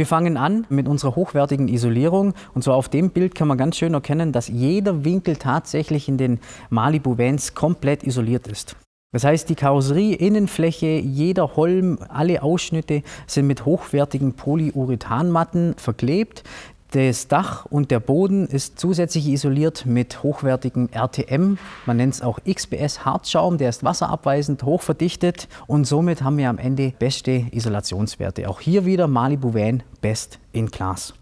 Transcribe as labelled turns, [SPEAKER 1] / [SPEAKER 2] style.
[SPEAKER 1] Wir fangen an mit unserer hochwertigen
[SPEAKER 2] Isolierung und zwar auf dem Bild kann man ganz schön erkennen, dass jeder Winkel tatsächlich in den Malibu Vans komplett isoliert ist. Das heißt, die Karosserie, Innenfläche, jeder Holm, alle Ausschnitte sind mit hochwertigen Polyurethanmatten verklebt, das Dach und der Boden ist zusätzlich isoliert mit hochwertigem RTM, man nennt es auch XPS-Harzschaum, der ist wasserabweisend, hochverdichtet und somit haben wir am Ende beste Isolationswerte. Auch hier wieder Malibu Van Best in Class.